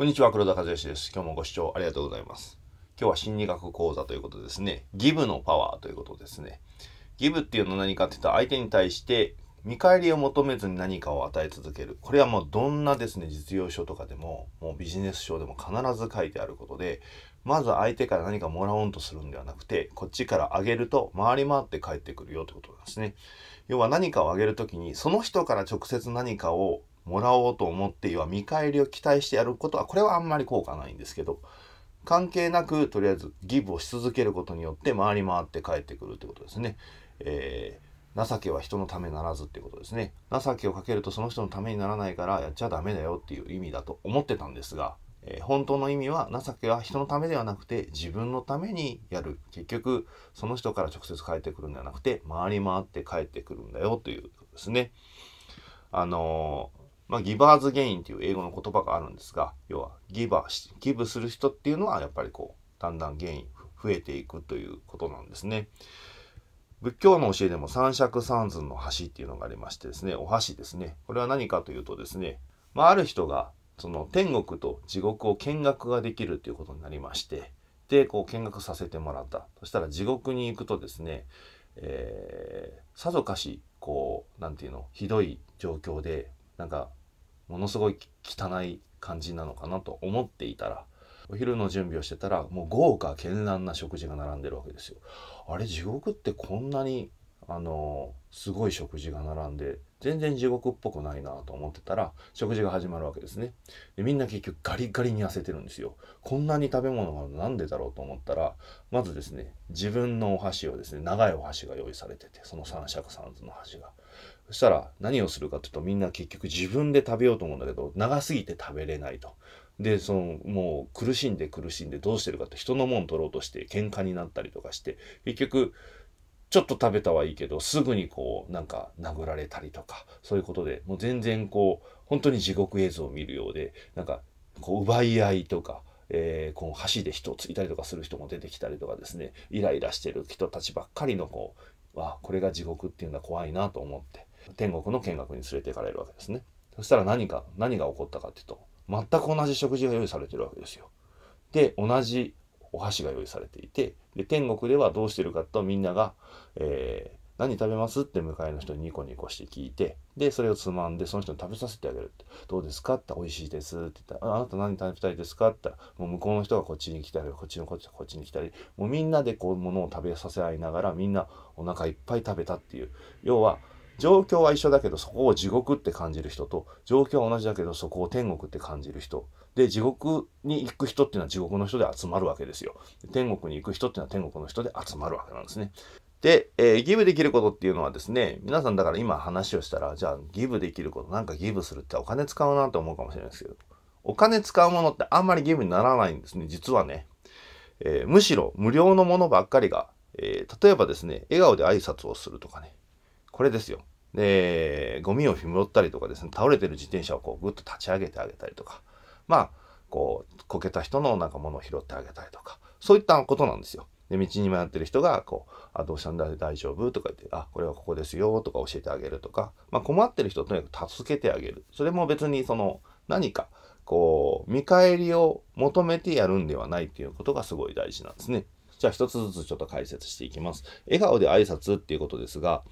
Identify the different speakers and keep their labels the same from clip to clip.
Speaker 1: こんにちは、黒田和義です。今日もご視聴ありがとうございます。今日は心理学講座ということですね。ギブのパワーということですね。ギブっていうのは何かって言うと、相手に対して見返りを求めずに何かを与え続ける。これはもうどんなですね、実用書とかでも、もうビジネス書でも必ず書いてあることで、まず相手から何かもらおうとするんではなくて、こっちからあげると回り回って帰ってくるよってことなんですね。要は何かをあげるときに、その人から直接何かをもらおうと思って要は見返りを期待してやることはこれはあんまり効果ないんですけど関係なくとりあえずギブをし続けることによって回り回って帰ってくるってことですね。えー、情けは人のためならずってことですね。情けをかけるとその人のためにならないからやっちゃダメだよっていう意味だと思ってたんですが、えー、本当の意味は情けは人のためではなくて自分のためにやる。結局その人から直接帰ってくるんではなくて回り回って帰ってくるんだよということですね。あのーまあ、ギバーズゲインっていう英語の言葉があるんですが、要はギバーし、ギブする人っていうのはやっぱりこう、だんだんゲイン増えていくということなんですね。仏教の教えでも三尺三寸の橋っていうのがありましてですね、お箸ですね。これは何かというとですね、まあ、ある人がその天国と地獄を見学ができるということになりまして、で、こう見学させてもらった。そしたら地獄に行くとですね、えー、さぞかし、こう、なんていうの、ひどい状況で、なんかものすごい汚い感じなのかなと思っていたらお昼の準備をしてたらもう豪華絢爛な食事が並んでるわけですよ。あれ地獄ってこんなにあのすごい食事が並んで全然地獄っぽくないなと思ってたら食事が始まるわけですねでみんな結局ガリガリに痩せてるんですよこんなに食べ物が何でだろうと思ったらまずですね自分のお箸をですね長いお箸が用意されててその三尺三寸の箸がそしたら何をするかっていうとみんな結局自分で食べようと思うんだけど長すぎて食べれないと。でそのもう苦しんで苦しんでどうしてるかって人のもん取ろうとして喧嘩になったりとかして結局ちょっと食べたはいいけどすぐにこうなんか殴られたりとかそういうことでもう全然こう本当に地獄映像を見るようでなんかこう奪い合いとかえー、こう箸で人をついたりとかする人も出てきたりとかですねイライラしてる人たちばっかりのこうあこれが地獄っていうのは怖いなと思って天国の見学に連れて行かれるわけですね。そしたら何か、何が起こったかっていうと、全く同じ食事が用意されてるわけですよ。で、同じお箸が用意されていて、で天国ではどうしてるかとみんなが、えー、何食べますって向かいの人にニコニコして聞いて、で、それをつまんで、その人に食べさせてあげるって。どうですかって美味しいですって言ったら、あなた何食べたいですかって言ったら、もう向こうの人がこっちに来たり、こっちのこっち、こっちに来たり、もうみんなでこう、ものを食べさせ合いながら、みんなお腹いっぱい食べたっていう。要は、状況は一緒だけどそこを地獄って感じる人と状況は同じだけどそこを天国って感じる人で地獄に行く人っていうのは地獄の人で集まるわけですよ天国に行く人っていうのは天国の人で集まるわけなんですねで、えー、ギブできることっていうのはですね、皆さんだから今話をしたら、じゃあギブできること、なんかギブするってお金使うなって思うかもしれないですけど、お金使うものってあんまりギブにならないんですね、実はね。えー、むしろ無料のものばっかりが、えー、例えばですね、笑顔で挨拶をするとかね、これですよ。で、ゴミを拾ったりとかですね、倒れてる自転車をこうぐっと立ち上げてあげたりとか、まあ、こう、こけた人のなんか物を拾ってあげたりとか、そういったことなんですよ。で、道に迷ってる人が、こう、あ、どうしたんだ大丈夫とか言って、あ、これはここですよとか教えてあげるとか、まあ、困ってる人とにかく助けてあげる。それも別にその、何か、こう、見返りを求めてやるんではないっていうことがすごい大事なんですね。じゃあ一つずつちょっと解説していきます。笑顔で挨拶っていうことですが、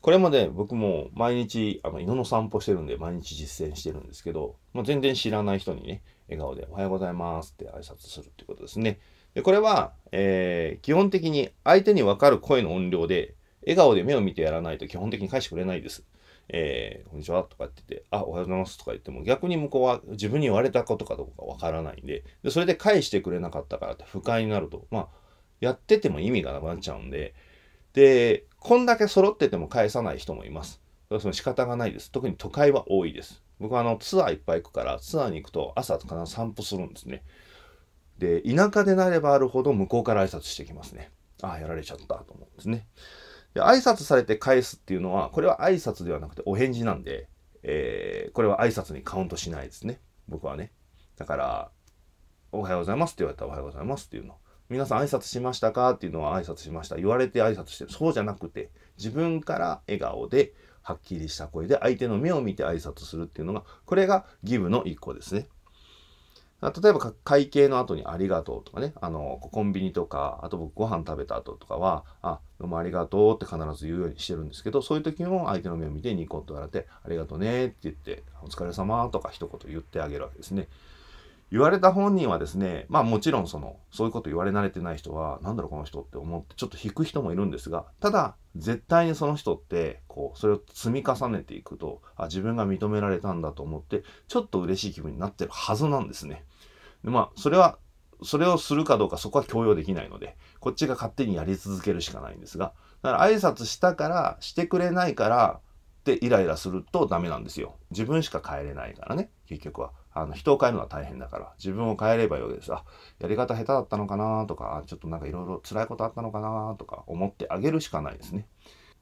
Speaker 1: これまで僕も毎日、あの、犬の散歩してるんで、毎日実践してるんですけど、まあ、全然知らない人にね、笑顔でおはようございますって挨拶するってことですね。で、これは、えー、基本的に相手にわかる声の音量で、笑顔で目を見てやらないと基本的に返してくれないです。えー、こんにちはとかって言って、あ、おはようございますとか言っても、逆に向こうは自分に言われたことかどうかわからないんでで、それで返してくれなかったからって不快になると、まあ、やってても意味がなくなっちゃうんで、で、こんだけ揃ってても返さない人もいます。そする仕方がないです。特に都会は多いです。僕はあのツアーいっぱい行くからツアーに行くと朝必ず散歩するんですね。で田舎でなればあるほど向こうから挨拶してきますね。ああやられちゃったと思うんですね。で挨拶されて返すっていうのはこれは挨拶ではなくてお返事なんで、えー、これは挨拶にカウントしないですね僕はね。だから「おはようございます」って言われたら「おはようございます」っていうの。皆さん挨拶しましたかっていうのは挨拶しました。言われて挨拶してる。そうじゃなくて、自分から笑顔で、はっきりした声で、相手の目を見て挨拶するっていうのが、これがギブの一個ですね。例えば会計の後にありがとうとかね、あの、コンビニとか、あと僕ご飯食べた後とかは、あ、どうもありがとうって必ず言うようにしてるんですけど、そういう時も相手の目を見てニコッと笑って、ありがとうねって言って、お疲れ様とか一言言ってあげるわけですね。言われた本人はですね、まあもちろんその、そういうこと言われ慣れてない人は、なんだろうこの人って思って、ちょっと引く人もいるんですが、ただ、絶対にその人って、こう、それを積み重ねていくと、あ、自分が認められたんだと思って、ちょっと嬉しい気分になってるはずなんですね。でまあ、それは、それをするかどうかそこは強要できないので、こっちが勝手にやり続けるしかないんですが、だから挨拶したから、してくれないから、ってイライラするとダメなんですよ。自分しか変えれないからね、結局は。あの人を変えるのは大変だから、自分を変えればよいです。あ、やり方下手だったのかなとか、ちょっとなんかいろいろ辛いことあったのかなとか思ってあげるしかないですね。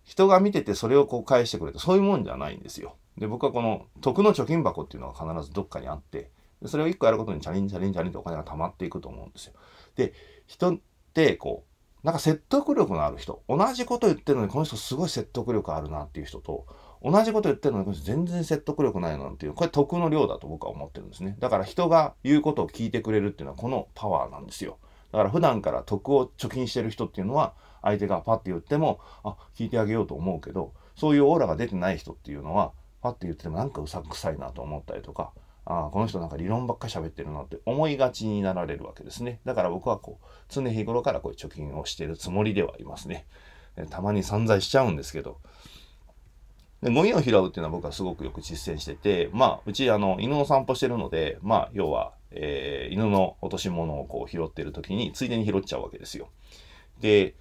Speaker 1: 人が見ててそれをこう返してくれて、そういうもんじゃないんですよ。で、僕はこの徳の貯金箱っていうのが必ずどっかにあって、それを1個やることにチャリンチャリンチャリンとお金が貯まっていくと思うんですよ。で、人ってこう、なんか説得力のある人、同じこと言ってるのにこの人すごい説得力あるなっていう人と、同じこと言ってるのに全然説得力ないなんていうこれ得の量だと僕は思ってるんですねだから人が言うことを聞いてくれるっていうのはこのパワーなんですよだから普段から得を貯金してる人っていうのは相手がパッて言ってもあ聞いてあげようと思うけどそういうオーラが出てない人っていうのはパッて言ってもなんかうさくさいなと思ったりとかあこの人なんか理論ばっか喋ってるなって思いがちになられるわけですねだから僕はこう常日頃からこういう貯金をしてるつもりではいますねたまに散財しちゃうんですけどで、ゴミを拾うっていうのは僕はすごくよく実践してて、まあ、うち、あの、犬の散歩してるので、まあ、要は、えー、犬の落とし物をこう拾ってる時に、ついでに拾っちゃうわけですよ。で、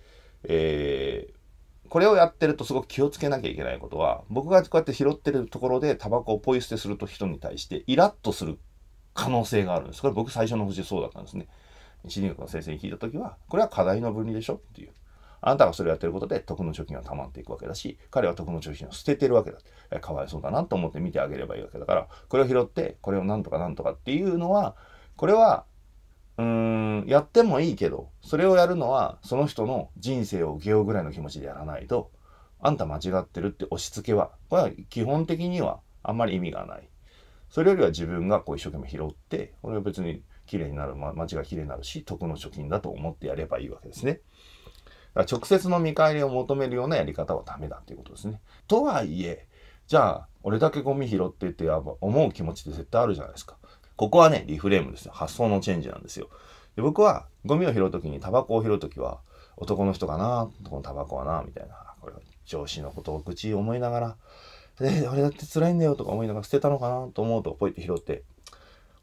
Speaker 1: えー、これをやってるとすごく気をつけなきゃいけないことは、僕がこうやって拾ってるところでタバコをポイ捨てすると人に対してイラッとする可能性があるんです。これ僕最初の星そうだったんですね。心理学の先生に聞いた時は、これは課題の分離でしょっていう。あなたがそれをやってることで徳の貯金が溜まっていくわけだし、彼は徳の貯金を捨ててるわけだ。えかわいそうだなと思って見てあげればいいわけだから、これを拾って、これをなんとかなんとかっていうのは、これは、うーん、やってもいいけど、それをやるのは、その人の人生を受けようぐらいの気持ちでやらないと、あんた間違ってるって押し付けは、これは基本的にはあんまり意味がない。それよりは自分がこう一生懸命拾って、これは別に綺麗になる、ま、街が綺麗になるし、徳の貯金だと思ってやればいいわけですね。だから直接の見返りを求めるようなやり方はダメだっていうことですね。とはいえ、じゃあ、俺だけゴミ拾ってって思う気持ちって絶対あるじゃないですか。ここはね、リフレームですよ。発想のチェンジなんですよ。で僕は、ゴミを拾うときに、タバコを拾うときは、男の人かな、このタバコはな、みたいな。これは上司のことを愚痴思いながら、で、俺だって辛いんだよとか思いながら捨てたのかなと思うと、ポイって拾って、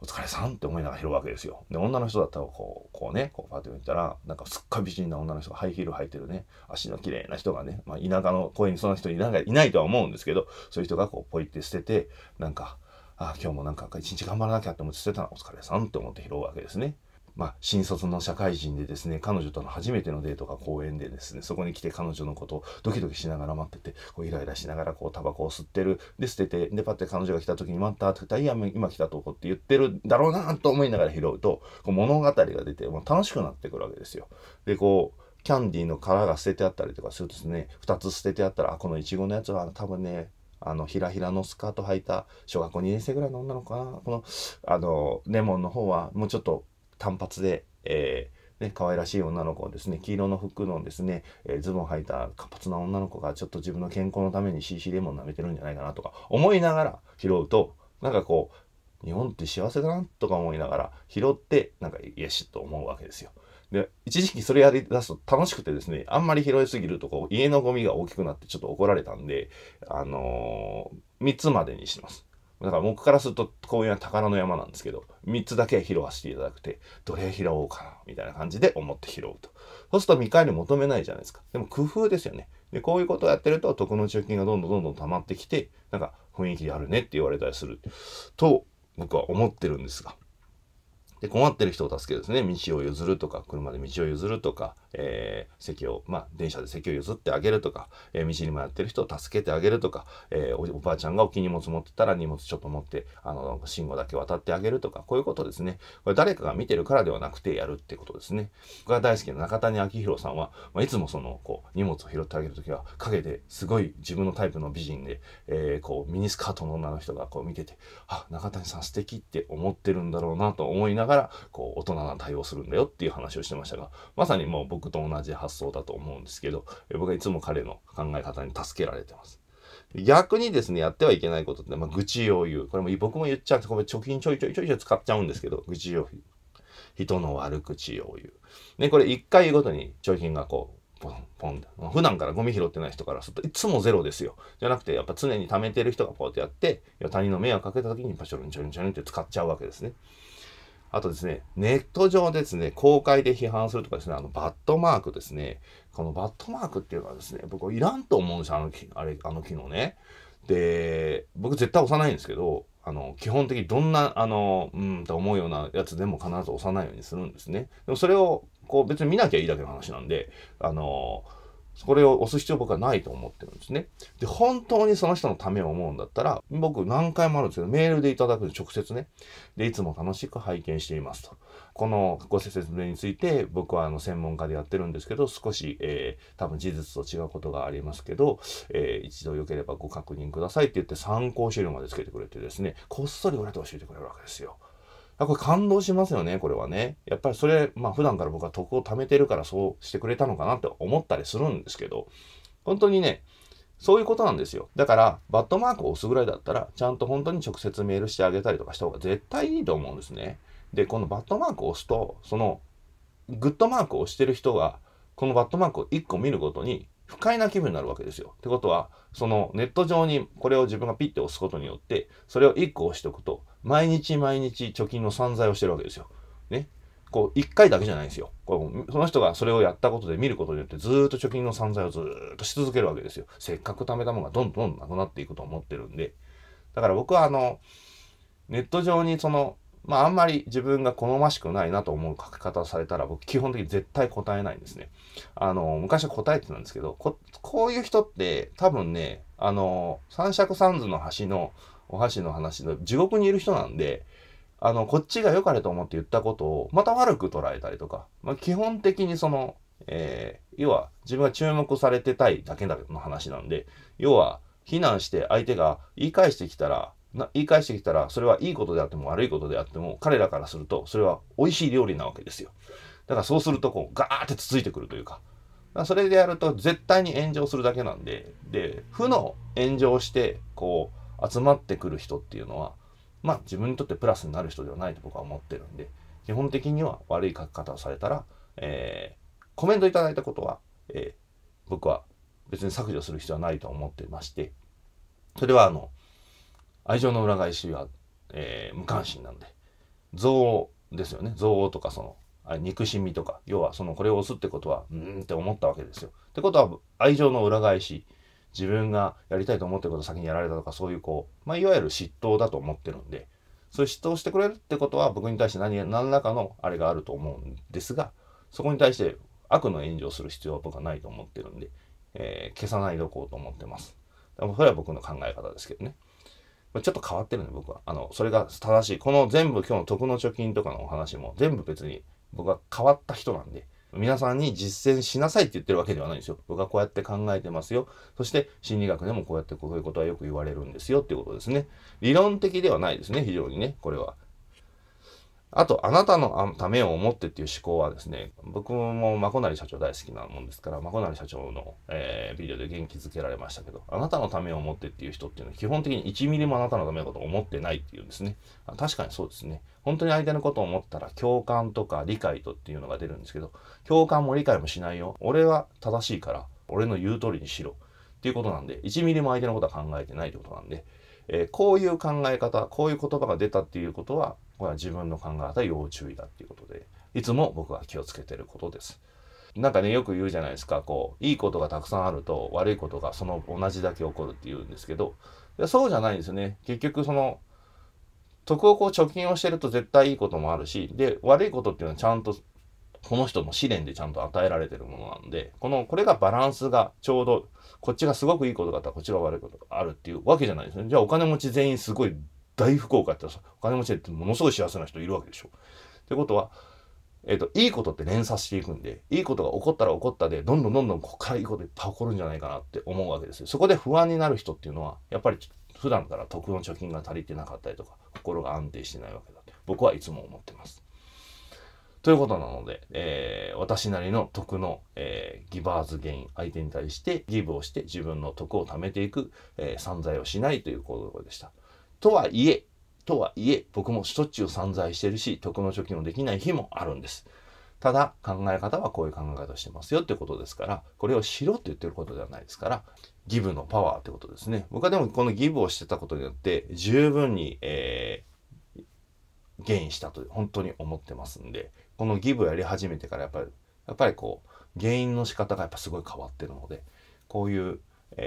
Speaker 1: お疲れさんって思いながら拾うわけですよ。で、女の人だったらこう、こうね、こうパッと見たら、なんかすっごい美人な女の人がハイヒール履いてるね、足の綺麗な人がね、まあ、田舎の公園にそんな人いないいないとは思うんですけど、そういう人がこう、ポイって捨てて、なんか、あ今日もなんか一日頑張らなきゃって思って捨てたら、お疲れさんって思って拾うわけですね。まあ、新卒の社会人でですね彼女との初めてのデートが公園でですねそこに来て彼女のことをドキドキしながら待っててこうイライラしながらこうタバコを吸ってるで捨ててでパッて彼女が来た時に「待った」って言ったら「いや今来たとこ」って言ってるだろうなと思いながら拾うとこう物語が出てもう楽しくなってくるわけですよ。でこうキャンディーの殻が捨ててあったりとかするとですね2つ捨ててあったらあこのイチゴのやつは多分ねあのひらひらのスカート履いた小学校2年生ぐらいの女の子かなこのあのレモンの方はもうちょっと単発で、えーね、可愛らしい女の子をですね黄色の服のですね、えー、ズボン履いた活発な女の子がちょっと自分の健康のために CC レモン舐めてるんじゃないかなとか思いながら拾うとなんかこう日本って幸せだなとか思いながら拾ってなんか癒しと思うわけですよ。で一時期それやりだすと楽しくてですねあんまり拾いすぎるとこう家のゴミが大きくなってちょっと怒られたんであのー、3つまでにします。だから僕からすると公園は高菜の山なんですけど、3つだけ拾わせていただくて、どれ拾おうかな、みたいな感じで思って拾うと。そうすると見返り求めないじゃないですか。でも工夫ですよね。で、こういうことをやってると、徳の貯金がどんどんどんどん溜まってきて、なんか雰囲気あるねって言われたりする。と、僕は思ってるんですが。で、困ってる人を助けるですね。道を譲るとか、車で道を譲るとか、えー、席を、まあ、電車で席を譲ってあげるとか、えー、道に迷ってる人を助けてあげるとか、えー、おばあちゃんがおき荷物持ってたら荷物ちょっと持って、あの、信号だけ渡ってあげるとか、こういうことですね。これ誰かが見てるからではなくてやるってことですね。僕が大好きな中谷明宏さんは、まあ、いつもその、こう、荷物を拾ってあげるときは、陰ですごい自分のタイプの美人で、えー、こう、ミニスカートの女の人がこう見てて、あ、中谷さん素敵って思ってるんだろうなと思いながら、こう、大人な対応するんだよっていう話をしてましたが、まさにもう僕僕と同じ発想だと思うんですけど、僕はいつも彼の考え方に助けられてます。逆にですね、やってはいけないことって、まあ、愚痴を言う。これも僕も言っちゃうんです。これ貯金ちょいちょいちょいちょい使っちゃうんですけど、愚痴を言う。人の悪口を言う。ね、これ1回ごとに貯金がこう、ポンポン普段からゴミ拾ってない人からするといつもゼロですよ。じゃなくてやっぱ常に貯めてる人がこうやってやって他人の迷惑かけた時にパショルンチョルンチョルンって使っちゃうわけですね。あとですね、ネット上でですね、公開で批判するとかですね、あの、バットマークですね。このバットマークっていうのはですね、僕いらんと思うんですよ、あの、あれ、あの機能ね。で、僕絶対押さないんですけど、あの、基本的にどんな、あの、うんと思うようなやつでも必ず押さないようにするんですね。でもそれを、こう別に見なきゃいいだけの話なんで、あのこれを押す必要僕はないと思ってるんですね。で、本当にその人のためを思うんだったら、僕何回もあるんですけど、メールでいただく直接ね。で、いつも楽しく拝見していますと。このご説明について、僕はあの専門家でやってるんですけど、少し、えー、多分事実と違うことがありますけど、えー、一度良ければご確認くださいって言って参考資料までつけてくれてですね、こっそり俺と教えてくれるわけですよ。これ感動しますよね、これはね。やっぱりそれ、まあ普段から僕は徳を貯めてるからそうしてくれたのかなって思ったりするんですけど、本当にね、そういうことなんですよ。だから、バットマークを押すぐらいだったら、ちゃんと本当に直接メールしてあげたりとかした方が絶対いいと思うんですね。で、このバットマークを押すと、その、グッドマークを押してる人が、このバットマークを1個見るごとに、不快な気分になるわけですよ。ってことは、そのネット上にこれを自分がピッて押すことによって、それを1個押しておくと、毎日毎日貯金の散財をしてるわけですよ。ね。こう、1回だけじゃないんですよ。こうその人がそれをやったことで見ることによって、ずっと貯金の散財をずっとし続けるわけですよ。せっかく貯めたものがどんどんなくなっていくと思ってるんで。だから僕はあの、ネット上にそのまあ、あんまり自分が好ましくないなと思う書き方されたら、僕、基本的に絶対答えないんですね。あの、昔は答えてたんですけど、ここういう人って、多分ね、あの、三尺三図の橋の、お箸の話の地獄にいる人なんで、あの、こっちが良かれと思って言ったことを、また悪く捉えたりとか、まあ、基本的にその、えー、要は自分が注目されてたいだけの話なんで、要は、非難して相手が言い返してきたら、な言い返してきたらそれはいいことであっても悪いことであっても彼らからするとそれは美味しい料理なわけですよだからそうするとこうガーってつついてくるというかかそれでやると絶対に炎上するだけなんでで負の炎上してこう集まってくる人っていうのはまあ自分にとってプラスになる人ではないと僕は思ってるんで基本的には悪い書き方をされたら、えー、コメントいただいたことは、えー、僕は別に削除する必要はないと思ってましてそれはあの愛情の裏返しは、えー、無関心なんで憎悪ですよね憎悪とかそのあ憎しみとか要はそのこれを押すってことはうんって思ったわけですよ。ってことは愛情の裏返し自分がやりたいと思ってること先にやられたとかそういうこう、まあ、いわゆる嫉妬だと思ってるんでそういう嫉妬をしてくれるってことは僕に対して何何らかのあれがあると思うんですがそこに対して悪の炎上する必要は僕はないと思ってるんで、えー、消さないでおこうと思ってます。それは僕の考え方ですけどね。ちょっと変わってるね、僕は。あの、それが正しい。この全部今日の徳の貯金とかのお話も、全部別に僕は変わった人なんで、皆さんに実践しなさいって言ってるわけではないんですよ。僕はこうやって考えてますよ。そして心理学でもこうやってこういうことはよく言われるんですよっていうことですね。理論的ではないですね、非常にね、これは。あと、あなたのためを思ってっていう思考はですね、僕もマコナリ社長大好きなもんですから、マコナリ社長の、えー、ビデオで元気づけられましたけど、あなたのためを思ってっていう人っていうのは基本的に1ミリもあなたのためのことを思ってないっていうんですね。確かにそうですね。本当に相手のことを思ったら共感とか理解とっていうのが出るんですけど、共感も理解もしないよ。俺は正しいから、俺の言う通りにしろ。っていうことなんで、1ミリも相手のことは考えてないってことなんで、えー、こういう考え方こういう言葉が出たっていうことはこれは自分の考え方要注意だっていうことでいつも僕は気をつけてることです。なんかねよく言うじゃないですかこういいことがたくさんあると悪いことがその同じだけ起こるっていうんですけどいやそうじゃないんですよね。結局その得をこう貯金をしてると絶対いいこともあるしで悪いことっていうのはちゃんとこの人の試練でちゃんと与えられてるものなんで、この、これがバランスがちょうど、こっちがすごくいいことがあったらこっちが悪いことがあるっていうわけじゃないですね。じゃあお金持ち全員すごい大不幸かってお金持ちってものすごい幸せな人いるわけでしょ。ってことは、えっ、ー、と、いいことって連鎖していくんで、いいことが起こったら起こったで、どんどんどんどんこっからいいこといっぱい起こるんじゃないかなって思うわけですよ。そこで不安になる人っていうのは、やっぱり普段から得の貯金が足りてなかったりとか、心が安定してないわけだて、僕はいつも思ってます。ということなので、えー、私なりの徳の、えー、ギバーズゲイン、相手に対してギブをして自分の徳を貯めていく、えー、散財をしないという行動でした。とはいえ、とはいえ、僕もしょっちゅう散財してるし、徳の貯金もできない日もあるんです。ただ、考え方はこういう考え方をしてますよってことですから、これをしろって言ってることではないですから、ギブのパワーってことですね。僕はでもこのギブをしてたことによって、十分に、えー、ゲインしたと本当に思ってますんで、このギブやり始めてからやっぱりやっぱりこう原因の仕方がやっぱすごい変わってるのでこういう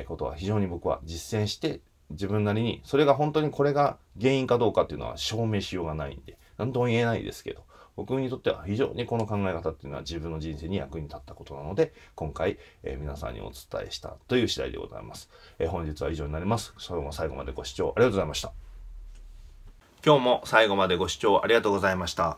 Speaker 1: ことは非常に僕は実践して自分なりにそれが本当にこれが原因かどうかっていうのは証明しようがないんで何とも言えないですけど僕にとっては非常にこの考え方っていうのは自分の人生に役に立ったことなので今回、えー、皆さんにお伝えしたという次第でございます、えー、本日は以上になりますそれも最後までご視聴ありがとうございました今日も最後までご視聴ありがとうございました